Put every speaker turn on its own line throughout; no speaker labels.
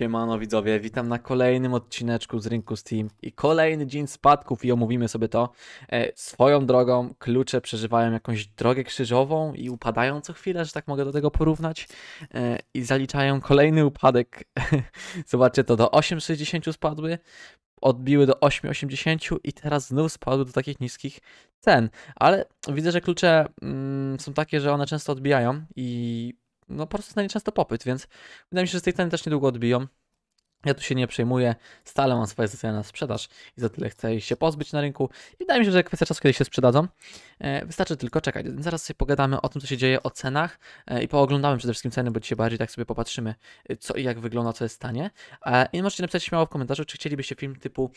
Siemano widzowie, witam na kolejnym odcineczku z Rynku Steam i kolejny dzień spadków i omówimy sobie to. E, swoją drogą klucze przeżywają jakąś drogę krzyżową i upadają co chwilę, że tak mogę do tego porównać e, i zaliczają kolejny upadek. Zobaczcie to, do 8,60 spadły, odbiły do 8,80 i teraz znów spadły do takich niskich cen. Ale widzę, że klucze mm, są takie, że one często odbijają i no po prostu stanie często popyt, więc wydaje mi się, że z tej ceny też niedługo odbiją. Ja tu się nie przejmuję, stale mam swoje zlecenia na sprzedaż i za tyle chcę ich się pozbyć na rynku. I wydaje mi się, że kwestia czasu, kiedy się sprzedadzą. E, wystarczy tylko czekać. Zaraz sobie pogadamy o tym, co się dzieje, o cenach e, i pooglądamy przede wszystkim ceny, bo dzisiaj bardziej tak sobie popatrzymy, e, co i jak wygląda, co jest w stanie. I możecie napisać śmiało w komentarzu, czy chcielibyście film typu,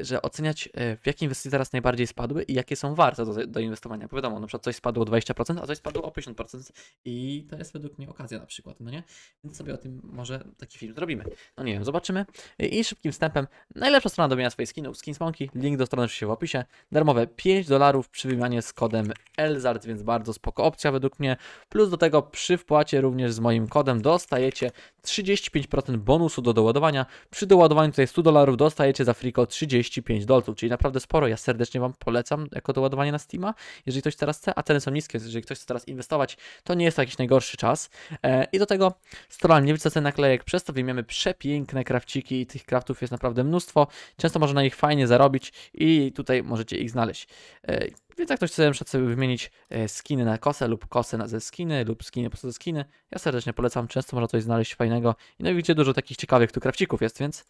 że oceniać, w jakie inwestycje teraz najbardziej spadły i jakie są warte do, do inwestowania. Bo wiadomo, na przykład coś spadło o 20%, a coś spadło o 50% i to jest według mnie okazja na przykład, no nie? Więc sobie o tym może taki film zrobimy. No nie wiem, zobaczymy. I szybkim wstępem, najlepsza strona do mienia swojej skinów, Skins Monkey, link do strony oczywiście w opisie. Darmowe 5 dolarów przy wymianie z kodem ELZARD, więc bardzo spoko opcja według mnie. Plus do tego przy wpłacie również z moim kodem dostajecie 35% bonusu do doładowania. Przy doładowaniu tutaj 100 dolarów dostajecie za friko 35 dolców, czyli naprawdę sporo. Ja serdecznie Wam polecam jako doładowanie na Steama, jeżeli ktoś teraz chce, a ceny są niskie, jeżeli ktoś chce teraz inwestować, to nie jest to jakiś najgorszy czas. E, I do tego strona nie wycofana naklejek, przez to wymiemy przepięknie piękne krawciki i tych kraftów jest naprawdę mnóstwo. Często można ich fajnie zarobić i tutaj możecie ich znaleźć. E, więc jak ktoś chce na sobie wymienić e, skiny na kosę lub kosę na ze skiny lub skiny po ze skiny, ja serdecznie polecam, często można coś znaleźć fajnego. I no i widzicie, dużo takich ciekawych tu krawcików jest, więc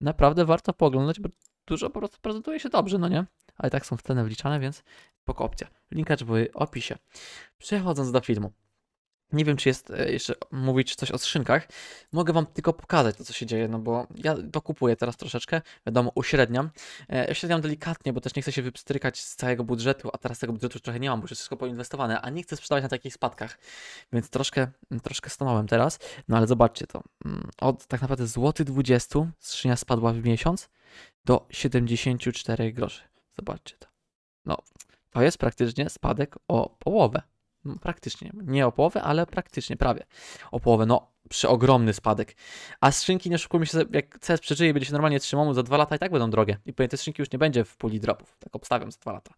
naprawdę warto pooglądać, bo dużo po prostu prezentuje się dobrze, no nie? Ale tak są w cenę wliczane, więc spoko opcja. Linka były w opisie. Przechodząc do filmu. Nie wiem, czy jest e, jeszcze mówić coś o skrzynkach. Mogę wam tylko pokazać to, co się dzieje, no bo ja to kupuję teraz troszeczkę, wiadomo, uśredniam. E, uśredniam delikatnie, bo też nie chcę się wypstrykać z całego budżetu, a teraz tego budżetu już trochę nie mam, bo już jest wszystko poinwestowane, a nie chcę sprzedawać na takich spadkach. Więc troszkę, mm, troszkę stanąłem teraz, no ale zobaczcie to. Mm, od tak naprawdę złoty 20 skrzynia spadła w miesiąc do 74 groszy. Zobaczcie to. No, to jest praktycznie spadek o połowę. No, praktycznie, nie o połowę, ale praktycznie, prawie o połowę, no przeogromny spadek. A skrzynki, nie oszukujmy się, jak CS przeżyje, będzie się normalnie trzymało za dwa lata i tak będą drogie. I pewnie te skrzynki już nie będzie w puli dropów, tak obstawiam za dwa lata.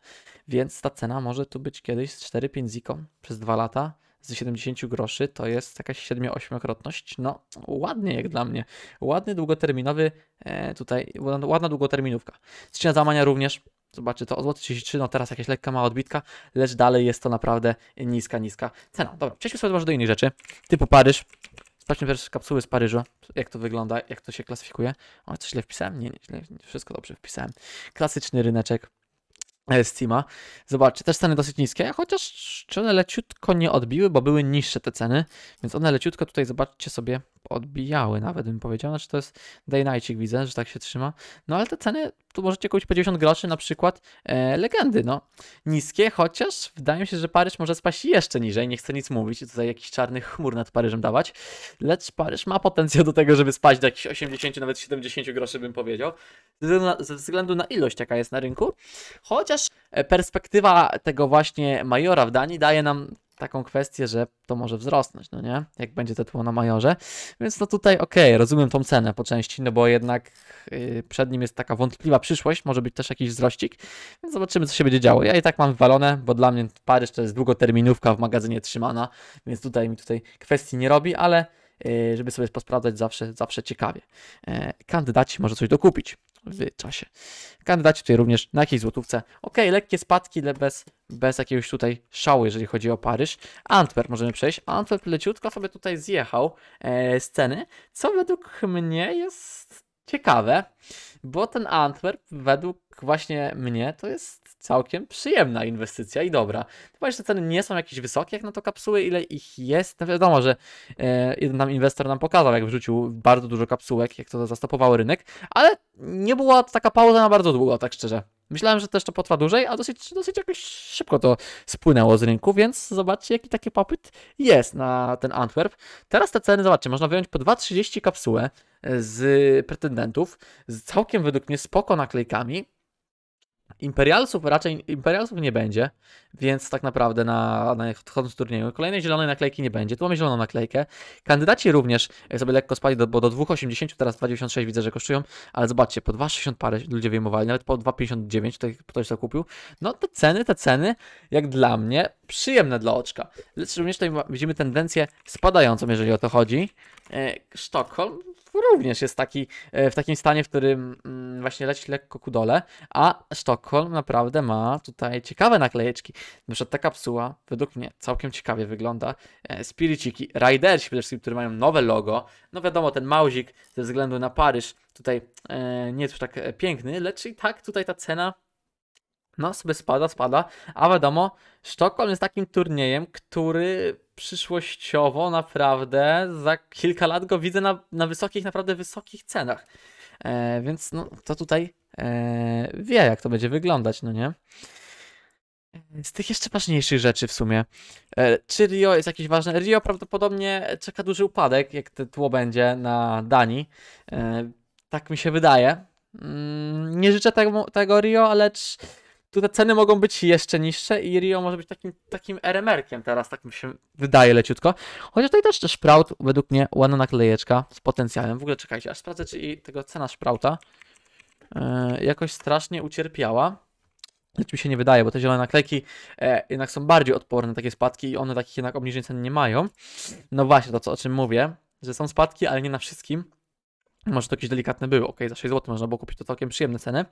Więc ta cena może tu być kiedyś z 4-5 ziką przez dwa lata z 70 groszy, to jest jakaś 7-8-krotność. No, ładnie jak dla mnie. Ładny długoterminowy, e, tutaj, ładna długoterminówka. Skrzynia zamania również Zobaczy to o złoty 33, no teraz jakaś lekka mała odbitka, lecz dalej jest to naprawdę niska, niska cena. Dobra, przejdźmy sobie może do innych rzeczy, typu Paryż. Sprawdźmy pierwsze kapsuły z Paryża, jak to wygląda, jak to się klasyfikuje. O, coś źle wpisałem? Nie, nie, źle, wszystko dobrze wpisałem. Klasyczny ryneczek, E, Steama. Zobaczcie, też ceny dosyć niskie, chociaż czy one leciutko nie odbiły, bo były niższe te ceny, więc one leciutko tutaj, zobaczcie sobie, odbijały nawet bym powiedział, znaczy to jest day nightik widzę, że tak się trzyma, no ale te ceny, tu możecie kupić po 90 groszy na przykład e, legendy, no niskie, chociaż wydaje mi się, że Paryż może spaść jeszcze niżej, nie chcę nic mówić, tutaj jakiś czarny chmur nad Paryżem dawać, lecz Paryż ma potencjał do tego, żeby spaść do jakichś 80, nawet 70 groszy bym powiedział, ze względu na, ze względu na ilość jaka jest na rynku, chociaż Chociaż e, perspektywa tego właśnie majora w Danii daje nam taką kwestię, że to może wzrosnąć, no nie? Jak będzie to tło na majorze. Więc no tutaj okej, okay, rozumiem tą cenę po części, no bo jednak yy, przed nim jest taka wątpliwa przyszłość, może być też jakiś wzrościk, więc zobaczymy, co się będzie działo. Ja i tak mam wywalone, bo dla mnie Paryż to jest długoterminówka w magazynie trzymana, więc tutaj mi tutaj kwestii nie robi, ale y, żeby sobie posprawdzać zawsze, zawsze ciekawie. E, kandydaci może coś dokupić w czasie. Kandydaci tutaj również na jakiejś złotówce. Ok, lekkie spadki, ale bez, bez jakiegoś tutaj szału, jeżeli chodzi o Paryż. Antwerp możemy przejść. Antwerp leciutko sobie tutaj zjechał e, sceny, co według mnie jest ciekawe bo ten Antwerp według właśnie mnie to jest całkiem przyjemna inwestycja i dobra. Chyba, że ceny nie są jakieś wysokie jak na to kapsuły, ile ich jest. No wiadomo, że e, jeden nam inwestor nam pokazał, jak wrzucił bardzo dużo kapsułek, jak to zastopowało rynek, ale nie była to taka pauza na bardzo długo, tak szczerze. Myślałem, że też to potrwa dłużej, a dosyć, dosyć jakoś szybko to spłynęło z rynku, więc zobaczcie, jaki taki popyt jest na ten Antwerp. Teraz te ceny, zobaczcie, można wyjąć po 2,30 kapsułę z pretendentów, z całkiem według mnie spoko naklejkami. Imperialsów raczej Imperialsów nie będzie, więc tak naprawdę na, na w turnieju kolejnej zielonej naklejki nie będzie. Tu mamy zieloną naklejkę. Kandydaci również sobie lekko spali, do, bo do 2,80 teraz 2,96 widzę, że kosztują, ale zobaczcie, po 2,60 parę ludzie wyjmowali, nawet po 2,59 tutaj ktoś kupił. No te ceny, te ceny, jak dla mnie, przyjemne dla oczka. Lecz również tutaj widzimy tendencję spadającą, jeżeli o to chodzi. E, Sztokholm również jest taki, e, w takim stanie, w którym mm, właśnie leci lekko ku dole, a Sztokholm naprawdę ma tutaj ciekawe naklejeczki. Na przykład ta kapsuła według mnie całkiem ciekawie wygląda. E, spiriciki, Riders, przede wszystkim, które mają nowe logo. No wiadomo, ten małzik ze względu na Paryż tutaj e, nie jest już tak piękny, lecz i tak tutaj ta cena no sobie spada, spada, a wiadomo, Sztokholm jest takim turniejem, który przyszłościowo naprawdę za kilka lat go widzę na, na wysokich, naprawdę wysokich cenach. E, więc no, to tutaj e, wie, jak to będzie wyglądać, no nie? E, z tych jeszcze ważniejszych rzeczy w sumie. E, czy Rio jest jakieś ważne? Rio prawdopodobnie czeka duży upadek, jak to tło będzie na Danii. E, tak mi się wydaje. Mm, nie życzę tego, tego Rio, ale. Czy tu te ceny mogą być jeszcze niższe i Rio może być takim, takim RMR-kiem teraz, tak mi się wydaje leciutko. Chociaż tutaj też, też Sprout, według mnie, ładna naklejeczka z potencjałem. W ogóle czekajcie, aż sprawdzę, czy i tego cena Sprouta yy, jakoś strasznie ucierpiała. Lecz mi się nie wydaje, bo te zielone naklejki e, jednak są bardziej odporne na takie spadki i one takich jednak obniżeń cen nie mają. No właśnie, to co, o czym mówię, że są spadki, ale nie na wszystkim. Może to jakieś delikatne były, ok, za 6 zł można było kupić, to całkiem przyjemne ceny.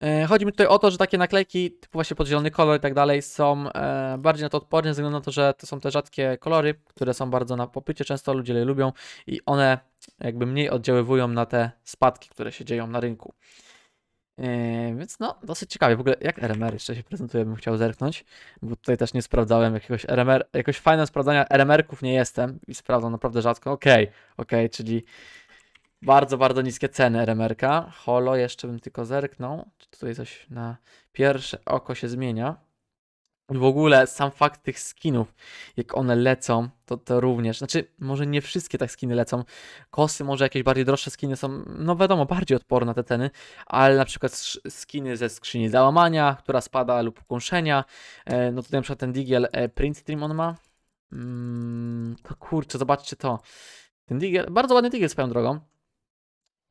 E, chodzi mi tutaj o to, że takie naklejki, typu właśnie podzielony kolor i tak dalej, są e, bardziej na to odporne, ze względu na to, że to są te rzadkie kolory, które są bardzo na popycie, często ludzie je lubią i one jakby mniej oddziaływują na te spadki, które się dzieją na rynku. E, więc no, dosyć ciekawie. W ogóle jak RMR jeszcze się prezentuje, bym chciał zerknąć, bo tutaj też nie sprawdzałem jakiegoś RMR, jakoś fajne sprawdzania RMR-ków nie jestem i sprawdzam naprawdę rzadko. Okej, okay, okej, okay, czyli bardzo, bardzo niskie ceny RMR-ka. Holo jeszcze bym tylko zerknął. Czy tutaj coś na pierwsze oko się zmienia? W ogóle sam fakt tych skinów, jak one lecą, to, to również, znaczy może nie wszystkie tak skiny lecą, kosy może jakieś bardziej droższe skiny są, no wiadomo, bardziej odporne na te ceny, ale na przykład skiny ze skrzyni załamania, która spada lub kąszenia, e, no tutaj na przykład ten Digiel e, Prince Dream on ma, mm, to kurczę, zobaczcie to, ten Digiel, bardzo ładny Digiel swoją drogą,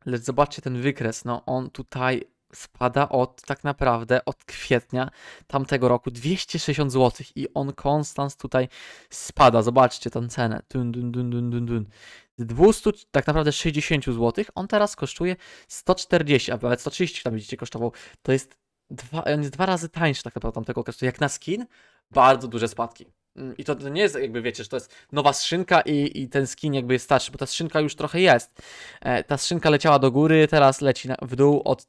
Lecz zobaczcie ten wykres, no on tutaj spada od tak naprawdę od kwietnia tamtego roku 260 zł i on konstans tutaj spada. Zobaczcie tę cenę. Dun, dun, dun, dun, dun, dun. Z 200 tak naprawdę 60 zł on teraz kosztuje 140, a nawet 130 tam widzicie kosztował. To jest dwa, on jest dwa razy tańszy tak naprawdę tamtego okresu. Jak na skin bardzo duże spadki. Mm, I to, to, nie jest jakby, wiecie, że to jest nowa skrzynka i, i ten skin jakby jest starszy, bo ta skrzynka już trochę jest. E, ta skrzynka leciała do góry, teraz leci na, w dół od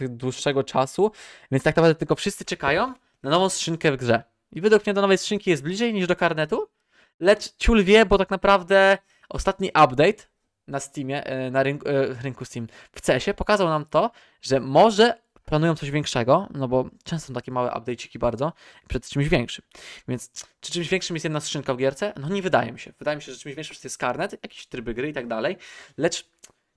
dłuższego czasu, więc tak naprawdę tylko wszyscy czekają na nową skrzynkę w grze. I według mnie do nowej skrzynki jest bliżej niż do karnetu, lecz ciul wie, bo tak naprawdę ostatni update na Steamie, e, na rynku, e, rynku Steam w CESie pokazał nam to, że może planują coś większego, no bo często są takie małe update'iki bardzo, przed czymś większym. Więc czy czymś większym jest jedna skrzynka w gierce? No nie wydaje mi się. Wydaje mi się, że czymś większym jest Scarnet, jakieś tryby gry i tak dalej, lecz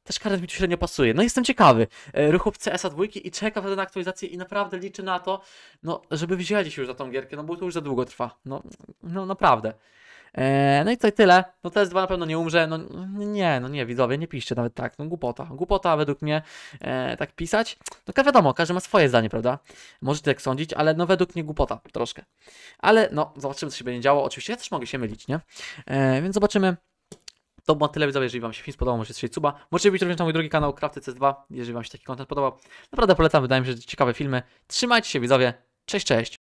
też Scarlet mi tu średnio pasuje. No jestem ciekawy e, ruchów CS-a dwójki i czekam na aktualizację i naprawdę liczę na to, no, żeby wzięli się już za tą gierkę, no bo to już za długo trwa. No, no naprawdę. E, no i tutaj tyle. No ts 2 na pewno nie umrze. No nie, no nie, widzowie, nie piszcie nawet tak. No głupota. Głupota według mnie e, tak pisać. No wiadomo, każdy ma swoje zdanie, prawda? Możecie tak sądzić, ale no według mnie głupota troszkę. Ale no, zobaczymy, co się będzie działo. Oczywiście ja też mogę się mylić, nie? E, więc zobaczymy. To było tyle widzowie, jeżeli Wam się film spodobał, możecie strzelić suba. Możecie być również na mój drugi kanał, Crafty c 2 jeżeli Wam się taki content podobał. Naprawdę polecam, wydaje mi się, ciekawe filmy. Trzymajcie się widzowie, cześć, cześć!